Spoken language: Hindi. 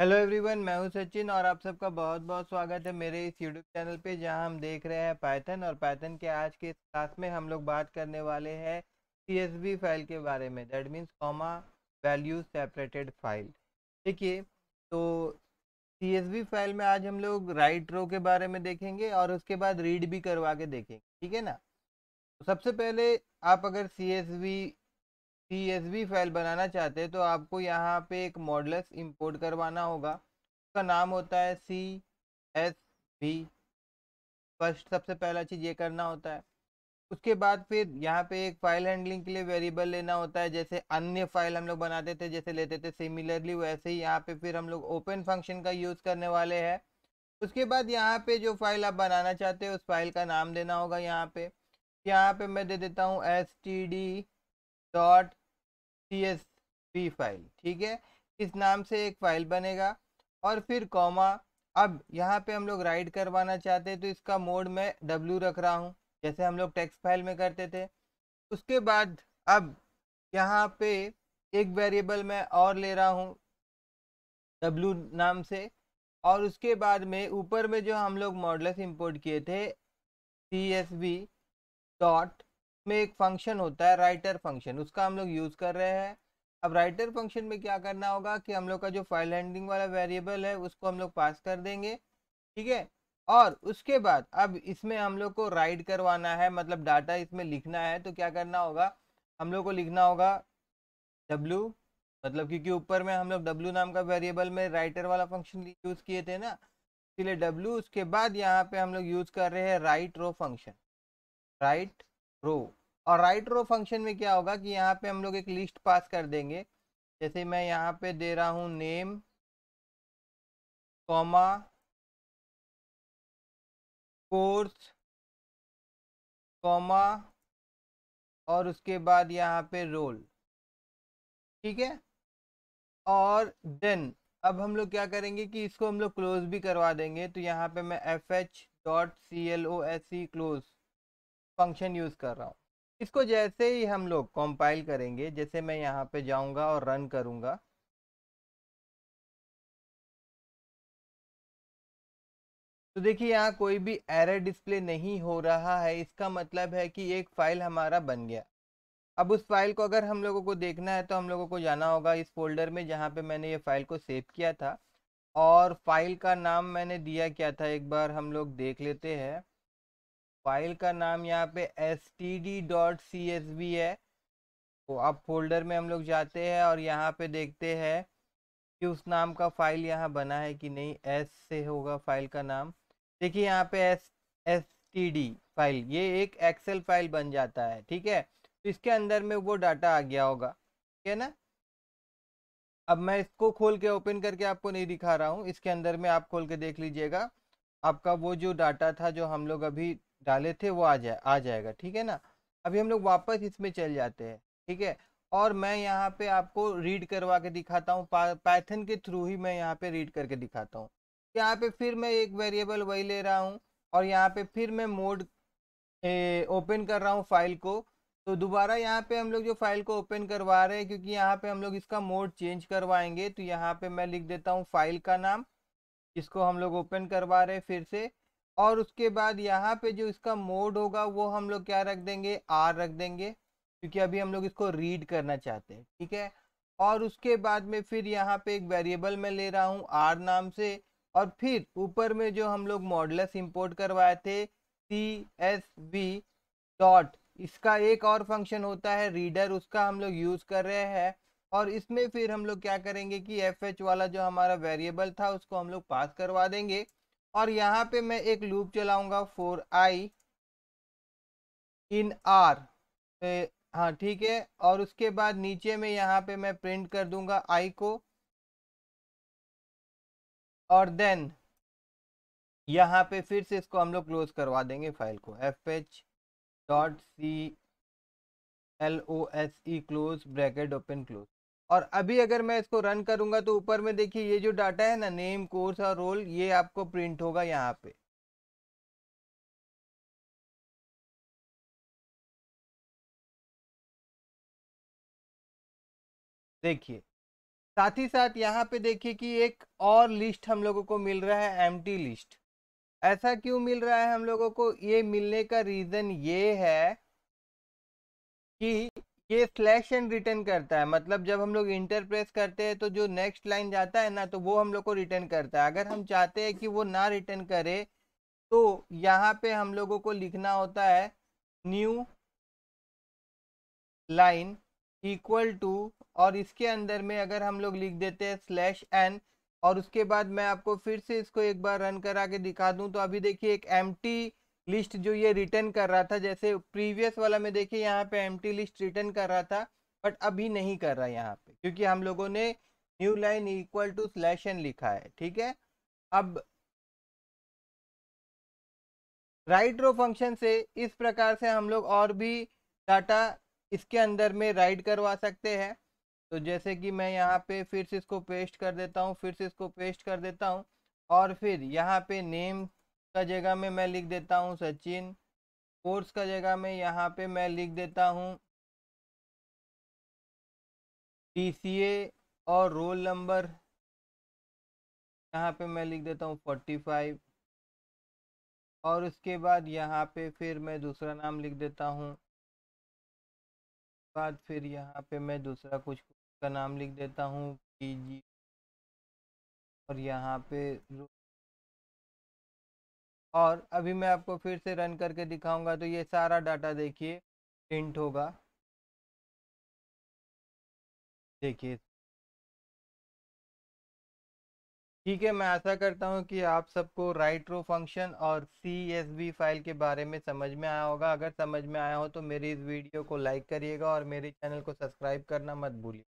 हेलो एवरीवन मैं हूं सचिन और आप सबका बहुत बहुत स्वागत है मेरे इस यूट्यूब चैनल पे जहां हम देख रहे हैं पैथन और पैथन के आज के इस क्लास में हम लोग बात करने वाले हैं सी फाइल के बारे में that means comma value separated file देखिए तो सी फाइल में आज हम लोग राइट रो के बारे में देखेंगे और उसके बाद रीड भी करवा के देखेंगे ठीक है ना तो सबसे पहले आप अगर सी पी फाइल बनाना चाहते हैं तो आपको यहाँ पे एक मॉडल्स इंपोर्ट करवाना होगा उसका नाम होता है सी एस बी फर्स्ट सबसे पहला चीज़ ये करना होता है उसके बाद फिर यहाँ पे एक फाइल हैंडलिंग के लिए वेरिएबल लेना होता है जैसे अन्य फाइल हम लोग बनाते थे जैसे लेते थे सिमिलरली वैसे ही यहाँ पे फिर हम लोग ओपन फंक्शन का यूज़ करने वाले हैं उसके बाद यहाँ पे जो फाइल आप बनाना चाहते हो उस फाइल का नाम देना होगा यहाँ पे यहाँ पे मैं दे देता हूँ S T D dot C file ठीक है इस नाम से एक फाइल बनेगा और फिर कॉमा अब यहाँ पे हम लोग राइट करवाना चाहते हैं तो इसका मोड मैं डब्ल्यू रख रहा हूँ जैसे हम लोग टेक्स्ट फाइल में करते थे उसके बाद अब यहाँ पे एक वेरिएबल मैं और ले रहा हूँ डब्लू नाम से और उसके बाद में ऊपर में जो हम लोग मॉडल्स इंपोर्ट किए थे सी एस बी डॉट में एक फंक्शन होता है राइटर फंक्शन उसका हम लोग यूज़ कर रहे हैं अब राइटर फंक्शन में क्या करना होगा कि हम लोग का जो फाइल हैंडलिंग वाला वेरिएबल है उसको हम लोग पास कर देंगे ठीक है और उसके बाद अब इसमें हम लोग को राइट करवाना है मतलब डाटा इसमें लिखना है तो क्या करना होगा हम लोग को लिखना होगा W मतलब क्योंकि ऊपर में हम लोग W नाम का वेरिएबल में राइटर वाला फंक्शन यूज़ किए थे ना इसलिए W उसके बाद यहाँ पे हम लोग यूज़ कर रहे हैं write row function write row और राइट रो फंक्शन में क्या होगा कि यहाँ पे हम लोग एक लिस्ट पास कर देंगे जैसे मैं यहाँ पे दे रहा हूँ नेम कॉमा कोर्स कॉमा और उसके बाद यहाँ पे रोल ठीक है और देन अब हम लोग क्या करेंगे कि इसको हम लोग क्लोज भी करवा देंगे तो यहाँ पे मैं F H dot C L O S C close function use कर रहा हूँ इसको जैसे ही हम लोग कंपाइल करेंगे जैसे मैं यहाँ पे जाऊँगा और रन करूँगा तो देखिए यहाँ कोई भी एरर डिस्प्ले नहीं हो रहा है इसका मतलब है कि एक फ़ाइल हमारा बन गया अब उस फाइल को अगर हम लोगों को देखना है तो हम लोगों को जाना होगा इस फोल्डर में जहाँ पे मैंने ये फ़ाइल को सेव किया था और फाइल का नाम मैंने दिया क्या था एक बार हम लोग देख लेते हैं फाइल का नाम यहाँ पे S T D dot C S B है तो अब फोल्डर में हम लोग जाते हैं और यहाँ पे देखते हैं कि उस नाम का फाइल यहाँ बना है कि नहीं एस से होगा फाइल का नाम देखिए यहाँ पे S S T D file ये एक एक्सेल फाइल बन जाता है ठीक है तो इसके अंदर में वो डाटा आ गया होगा ठीक है ना अब मैं इसको खोल के ओपन करके आपको नहीं दिखा रहा हूँ इसके अंदर में आप खोल के देख लीजिएगा आपका वो जो डाटा था जो हम लोग अभी डाले थे वो आ जाए आ जाएगा ठीक है ना अभी हम लोग वापस इसमें चल जाते हैं ठीक है और मैं यहाँ पे आपको रीड करवा के दिखाता हूँ पैथन के थ्रू ही मैं यहाँ पे रीड करके दिखाता हूँ यहाँ पे फिर मैं एक वेरिएबल वही ले रहा हूँ और यहाँ पे फिर मैं मोड ओपन कर रहा हूँ फाइल को तो दोबारा यहाँ पे हम लोग जो फाइल को ओपन करवा रहे हैं क्योंकि यहाँ पे हम लोग इसका मोड चेंज करवाएंगे तो यहाँ पे मैं लिख देता हूँ फाइल का नाम इसको हम लोग ओपन करवा रहे हैं फिर से और उसके बाद यहाँ पे जो इसका मोड होगा वो हम लोग क्या रख देंगे आर रख देंगे क्योंकि अभी हम लोग इसको रीड करना चाहते हैं ठीक है और उसके बाद में फिर यहाँ पे एक वेरिएबल मैं ले रहा हूँ आर नाम से और फिर ऊपर में जो हम लोग मॉडलस इम्पोर्ट करवाए थे सी एस बी डॉट इसका एक और फंक्शन होता है रीडर उसका हम लोग यूज़ कर रहे हैं और इसमें फिर हम लोग क्या करेंगे कि एफ एच वाला जो हमारा वेरिएबल था उसको हम लोग पास करवा देंगे और यहाँ पे मैं एक लूप चलाऊंगा फोर आई इन आर हाँ ठीक है और उसके बाद नीचे में यहाँ पे मैं प्रिंट कर दूंगा आई को और देन यहाँ पे फिर से इसको हम लोग क्लोज करवा देंगे फाइल को F H dot C L O S E close bracket open close और अभी अगर मैं इसको रन करूंगा तो ऊपर में देखिए ये जो डाटा है ना नेम कोर्स और रोल ये आपको प्रिंट होगा यहाँ पे देखिए साथ ही साथ यहाँ पे देखिए कि एक और लिस्ट हम लोगों को मिल रहा है एम लिस्ट ऐसा क्यों मिल रहा है हम लोगों को ये मिलने का रीज़न ये है कि ये स्लैश एंड रिटर्न करता है मतलब जब हम लोग इंटर प्रेस करते हैं तो जो नेक्स्ट लाइन जाता है ना तो वो हम लोग को रिटर्न करता है अगर हम चाहते हैं कि वो ना रिटर्न करे तो यहाँ पे हम लोगों को लिखना होता है न्यू लाइन इक्वल टू और इसके अंदर में अगर हम लोग लिख देते हैं स्लैश एन और उसके बाद मैं आपको फिर से इसको एक बार रन करा के दिखा दूं तो अभी देखिए एक एम टी लिस्ट जो ये रिटर्न कर रहा था जैसे प्रीवियस वाला में देखिए यहाँ पे एम लिस्ट रिटर्न कर रहा था बट अभी नहीं कर रहा यहाँ पे क्योंकि हम लोगों ने new line equal to slash N लिखा है ठीक है अब राइट रो फंक्शन से इस प्रकार से हम लोग और भी डाटा इसके अंदर में राइड करवा सकते हैं तो जैसे कि मैं यहाँ पे फिर से इसको पेस्ट कर देता हूँ फिर से इसको पेस्ट कर देता हूँ और फिर यहाँ पे नेम का जगह में मैं लिख देता हूँ सचिन कोर्स का जगह में यहाँ पे मैं लिख देता हूँ टी और रोल नंबर यहाँ पे मैं लिख देता हूँ फोर्टी फाइव और उसके बाद यहाँ पे फिर मैं दूसरा नाम लिख देता हूँ बाद फिर यहाँ पे मैं दूसरा कुछ का नाम लिख देता हूँ पी जी और यहाँ पे और अभी मैं आपको फिर से रन करके दिखाऊंगा तो ये सारा डाटा देखिए प्रिंट होगा देखिए ठीक है मैं आशा करता हूँ कि आप सबको राइट रो फंक्शन और सी फाइल के बारे में समझ में आया होगा अगर समझ में आया हो तो मेरी इस वीडियो को लाइक करिएगा और मेरे चैनल को सब्सक्राइब करना मत भूलिए